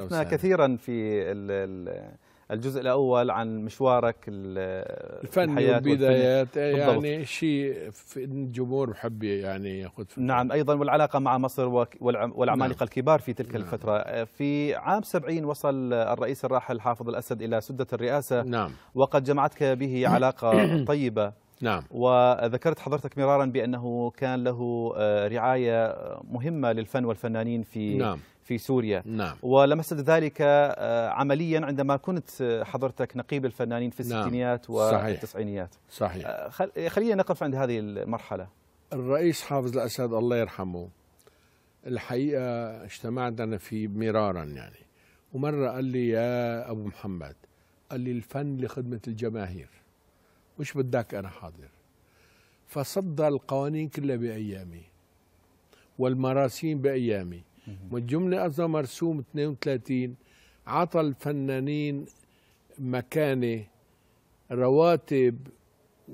تحدثنا كثيرا في الجزء الاول عن مشوارك الفني والبدايات يعني شيء الجمهور محب يعني ياخذ نعم ايضا والعلاقه مع مصر والعمالقه نعم. الكبار في تلك نعم. الفتره في عام 70 وصل الرئيس الراحل حافظ الاسد الى سده الرئاسه نعم. وقد جمعتك به علاقه طيبه نعم وذكرت حضرتك مرارا بأنه كان له آه، رعاية آه، مهمة للفن والفنانين في نعم في سوريا نعم. ولمست ذلك آه، عمليا عندما كنت حضرتك نقيب الفنانين في نعم. الستينيات نعم. والتسعينيات صحيح صحيح خلينا نقف عند هذه المرحلة الرئيس حافظ الأسد الله يرحمه الحقيقة اجتمعت أنا فيه مرارا يعني ومرة قال لي يا أبو محمد قال لي الفن لخدمة الجماهير وش بدك أنا حاضر فصدى القوانين كلها بأيامي والمراسيم بأيامي والجملة أصلا مرسوم 32 عطى الفنانين مكانة رواتب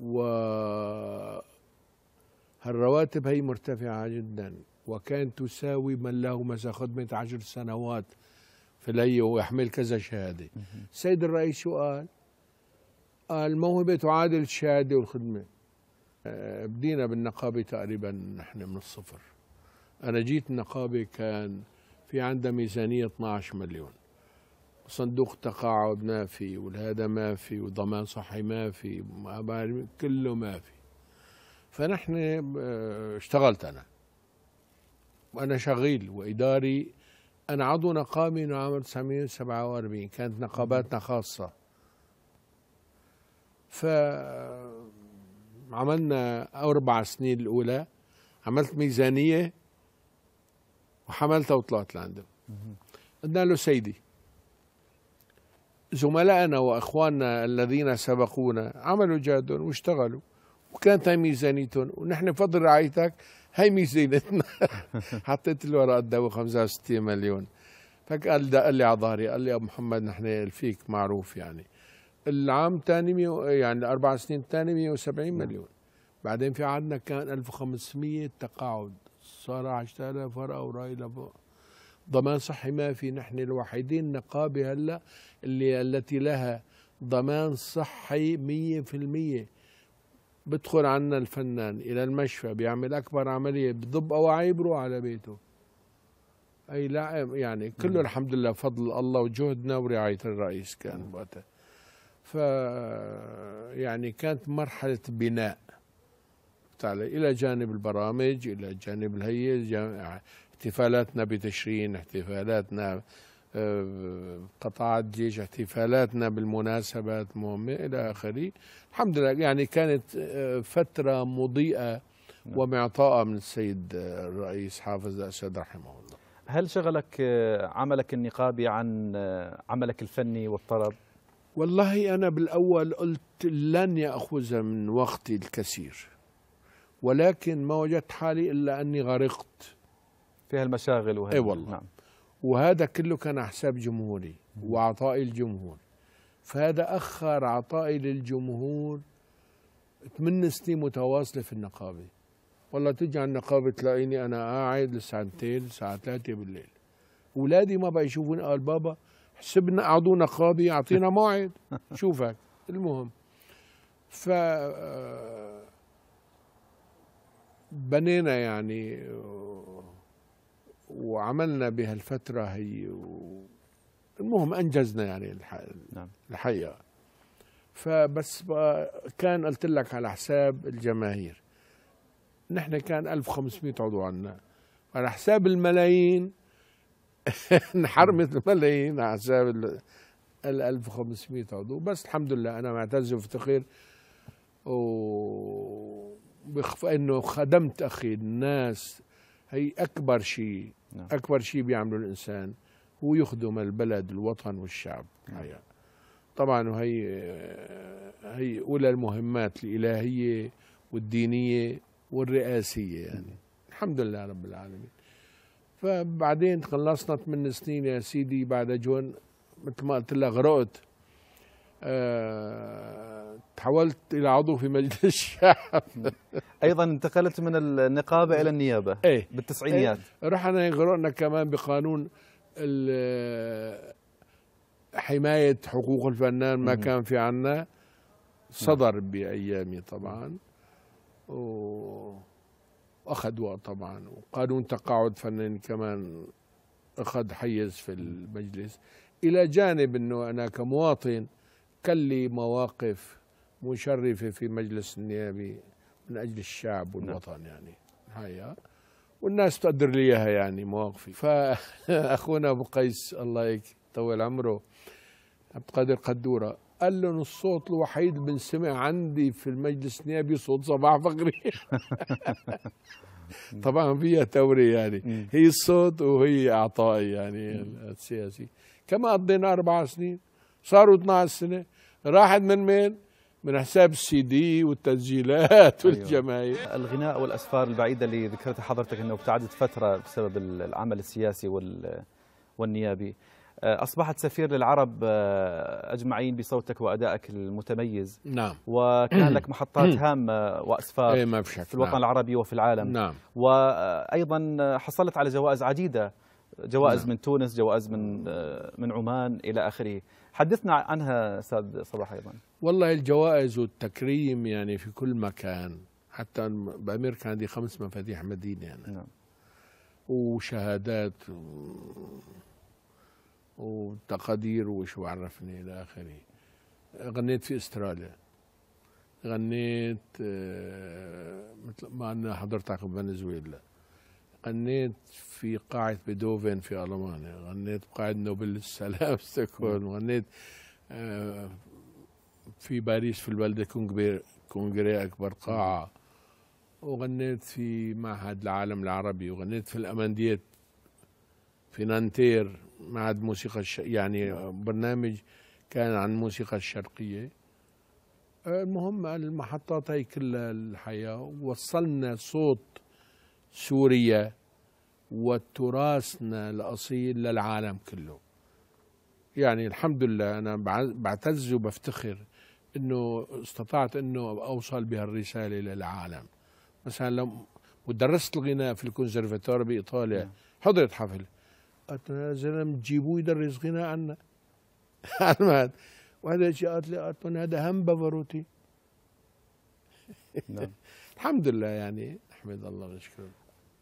و هالرواتب هي مرتفعة جدا وكانت تساوي من له مثلا خدمة عشر سنوات في الهي ويحمل كذا شهادة السيد الرئيس سؤال الموهبة تعادل الشهادة والخدمة آه، بدينا بالنقابة تقريبا نحن من الصفر أنا جيت النقابة كان في عندها ميزانية 12 مليون صندوق تقاعد ما في والهذا ما في وضمان صحي ما في كله ما في فنحن آه، اشتغلت أنا وأنا شغيل وإداري أنا عضو نقابي من عام 1947 كانت نقاباتنا خاصة فعملنا أربع سنين الأولى عملت ميزانية وحملتها وطلعت لعندهم قلنا له سيدي زملائنا وإخواننا الذين سبقونا عملوا جاد واشتغلوا وكانت هاي ميزانيتهم ونحن بفضل رعايتك هاي ميزانيتنا حطيت له ورقه دواء 65 مليون فقال قال لي على ظهري قال لي ابو محمد نحن فيك معروف يعني العام الثاني ميو... يعني الاربع سنين الثانيه 170 نعم. مليون بعدين في عندنا كان 1500 تقاعد صار 10000 ورقه وراي لفوق ضمان صحي ما في نحن الوحيدين نقابه هلا اللي التي لها ضمان صحي 100% بدخل عنا الفنان الى المشفى بيعمل اكبر عمليه بضب اواعيه بروح على بيته اي لا يعني كله نعم. الحمد لله فضل الله وجهدنا ورعايه الرئيس كان وقتها ف يعني كانت مرحلة بناء تعالى إلى جانب البرامج إلى جانب الهيئة احتفالاتنا بتشرين احتفالاتنا آه، قطاعات جيش احتفالاتنا بالمناسبات مهمة إلى آخره الحمد لله يعني كانت آه، فترة مضيئة نعم. ومعطاءة من السيد آه، الرئيس حافظ الأسد رحمه الله هل شغلك عملك النقابي عن عملك الفني والطرب؟ والله أنا بالأول قلت لن يأخذ من وقتي الكثير ولكن ما وجدت حالي إلا أني غرقت في هالمشاغل وهذا أي والله نعم. وهذا كله كان حساب جمهوري وعطائي الجمهور فهذا أخر عطائي للجمهور 8 سنين متواصلة في النقابة والله تجي على النقابة تلاقيني أنا قاعد لساعتين الساعة ثلاثة بالليل أولادي ما بقى يشوفوني قال بابا حسبنا اعطونا قاضي يعطينا موعد شوفك المهم ف آه، بنينا يعني وعملنا بهالفترة هي و... المهم أنجزنا يعني الح... نعم. الحقيقة فبس كان قلت لك على حساب الجماهير نحن كان 1500 عضو عنا على حساب الملايين انحرمت ملايين على حساب ال 1500 عضو بس الحمد لله انا معتز وافتخر و انه خدمت اخي الناس هي اكبر شيء نعم. اكبر شيء بيعمله الانسان هو يخدم البلد الوطن والشعب نعم. هي. طبعا وهي هي اولى المهمات الالهيه والدينيه والرئاسيه يعني الحمد لله رب العالمين فبعدين خلصنا ثمان سنين يا سيدي بعد جون مثل ما قلت لك غرقت أه تحولت الى عضو في مجلس الشعب ايضا انتقلت من النقابه الى النيابه ايه بالتسعينيات ايه رحنا غرقنا كمان بقانون حمايه حقوق الفنان ما كان في عنا نعم. صدر بايامي طبعا و وقت طبعا وقانون تقاعد فنان كمان اخذ حيز في المجلس الى جانب انه انا كمواطن كان لي مواقف مشرفه في مجلس النيابي من اجل الشعب والوطن نعم. يعني هيا والناس تقدر لي اياها يعني مواقفي فاخونا ابو قيس الله يطول عمره عبد القادر قدوره قال له الصوت الوحيد بنسمع عندي في المجلس النيابي صوت صباح فقري طبعا فيها توري يعني هي الصوت وهي اعطائي يعني السياسي كما قضينا اربع سنين صاروا 12 سنه راحت من مين؟ من حساب السي دي والتسجيلات أيوة. والجماهير أيوة. الغناء والاسفار البعيده اللي ذكرتها حضرتك انه ابتعدت فتره بسبب العمل السياسي وال والنيابي آه، أصبحت سفير للعرب آه، أجمعين بصوتك وأدائك المتميز نعم وكان لك محطات هامة وأسفار إيه ما في الوطن نعم. العربي وفي العالم نعم وأيضا حصلت على جوائز عديدة جوائز نعم. من تونس جوائز من آه، من عمان إلى آخره حدثنا عنها أستاذ صباح أيضا والله الجوائز والتكريم يعني في كل مكان حتى بأمريكا عندي خمس مفاتيح مدينة يعني. نعم وشهادات و... وتقادير وش وعرفني إلى آخره غنيت في استراليا غنيت آه، مثل ما أنا حضرت عقب فنزويلا غنيت في قاعة بيدوفن في ألمانيا غنيت بقاعة نوبل السلام ستوكهولم غنيت آه، في باريس في البلدة كونغري أكبر قاعة وغنيت في معهد العالم العربي وغنيت في الأمانديت في نانتير معهد موسيقى الش... يعني برنامج كان عن الموسيقى الشرقية المهم المحطات هي كلها الحياة وصلنا صوت سوريا وتراثنا الأصيل للعالم كله يعني الحمد لله أنا بعتز وبفتخر أنه استطعت أنه أوصل بهالرسالة للعالم مثلا لو ودرست الغناء في الكونسرفاتور بإيطاليا حضرت حفل قالت لنا يا زلمه تجيبوه يدرس رزقنا عنا عن وهذا شيء قالت لي قالت هذا هم بافاروتي نعم الحمد لله يعني نحمد الله ونشكره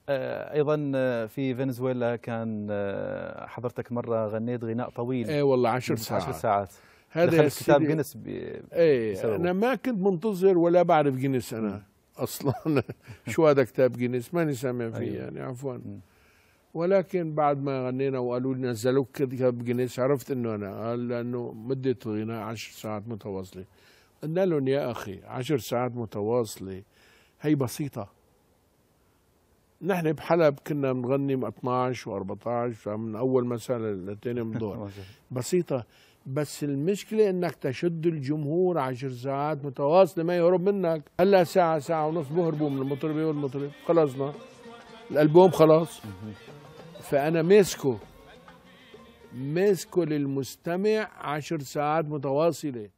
آه، ايضا آه، في فنزويلا كان آه، حضرتك مره غنيت غناء طويل اي والله 10 ساعات 10 ساعات هذا كتاب جنس ب... ايه انا ما كنت منتظر ولا بعرف جنس انا اصلا شو هذا كتاب جنس ماني سامع فيه أيوه. يعني عفوا ولكن بعد ما غنينا وقالوا لي نزلوك كذا بجنيس عرفت انه انا قال لانه مده الغناء عشر ساعات متواصله قلنا لهم يا اخي عشر ساعات متواصله هي بسيطه نحن بحلب كنا بنغني 12 و14 من اول مثلا لثاني من بسيطه بس المشكله انك تشد الجمهور عشر ساعات متواصله ما يهرب منك هلا ساعه ساعه ونص بهربوا من المطربه والمطرب خلصنا الالبوم خلاص فانا ماسكه ماسكه للمستمع عشر ساعات متواصله